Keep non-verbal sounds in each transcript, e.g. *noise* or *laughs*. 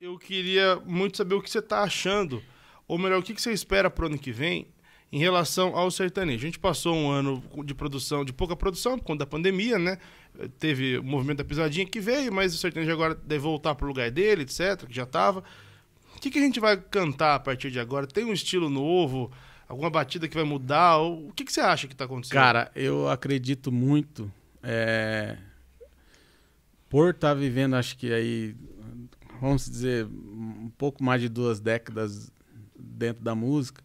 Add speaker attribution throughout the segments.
Speaker 1: Eu queria muito saber o que você está achando, ou melhor, o que você espera para o ano que vem em relação ao sertanejo. A gente passou um ano de produção, de pouca produção, por conta da pandemia, né? Teve o movimento da pisadinha que veio, mas o sertanejo agora deve voltar para o lugar dele, etc., que já estava. O que, que a gente vai cantar a partir de agora? Tem um estilo novo? Alguma batida que vai mudar? O que, que você acha que está
Speaker 2: acontecendo? Cara, eu acredito muito. É... Por estar tá vivendo, acho que aí, vamos dizer, um pouco mais de duas décadas dentro da música,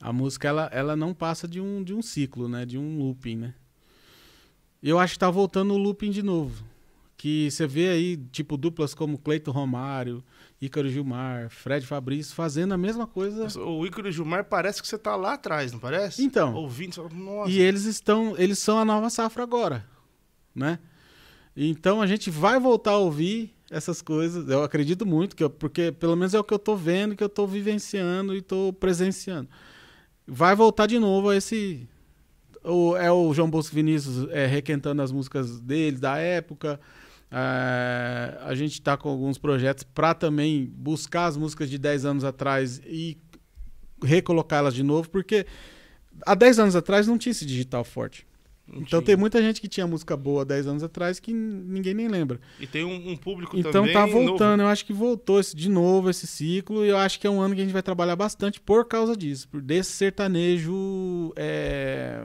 Speaker 2: a música ela, ela não passa de um, de um ciclo, né? De um looping, né? Eu acho que está voltando o looping de novo. Que você vê aí, tipo, duplas como Cleito Romário, Ícaro Gilmar, Fred Fabrício fazendo a mesma coisa. O Ícaro Gilmar parece que você tá lá atrás, não parece? Então.
Speaker 1: Ouvindo, você fala, nossa. E eles
Speaker 2: estão, eles são a nova safra agora, né? Então a gente vai voltar a ouvir essas coisas. Eu acredito muito, que eu, porque pelo menos é o que eu estou vendo, que eu estou vivenciando e estou presenciando. Vai voltar de novo a esse. O, é o João Bosco Vinícius é, requentando as músicas dele, da época. É, a gente está com alguns projetos para também buscar as músicas de 10 anos atrás e recolocá-las de novo, porque há 10 anos atrás não tinha esse digital forte então tinha. tem muita gente que tinha música boa 10 anos atrás que ninguém nem lembra.
Speaker 1: E tem um, um público então, também. Então tá voltando,
Speaker 2: novo. eu acho que voltou esse, de novo esse ciclo, e eu acho que é um ano que a gente vai trabalhar bastante por causa disso, por desse sertanejo. É,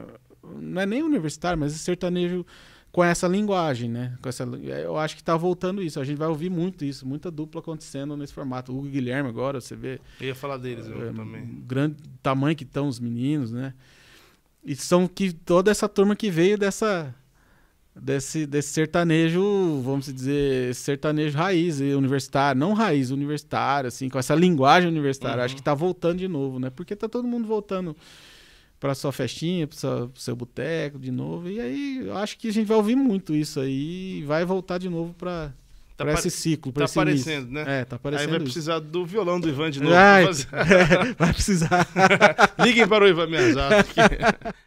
Speaker 2: não é nem universitário, mas esse sertanejo com essa linguagem, né? Com essa, é, eu acho que tá voltando isso. A gente vai ouvir muito isso, muita dupla acontecendo nesse formato. O Hugo Guilherme agora, você vê.
Speaker 1: Eu ia falar deles, eu é, também.
Speaker 2: Grande tamanho que estão os meninos, né? E são que toda essa turma que veio dessa desse, desse sertanejo, vamos dizer, sertanejo raiz, universitário, não raiz, universitário, assim, com essa linguagem universitária. Uhum. Acho que tá voltando de novo, né? Porque tá todo mundo voltando para sua festinha, para o seu boteco de novo. E aí, eu acho que a gente vai ouvir muito isso aí, vai voltar de novo para Tá pra esse ciclo, pra tá esse aparecendo, início. né? É, tá aparecendo. Aí vai isso. precisar do
Speaker 1: violão do Ivan de novo. Ai, é, *laughs* vai precisar. *laughs* Liguem para o Ivan Miyazaki. *laughs*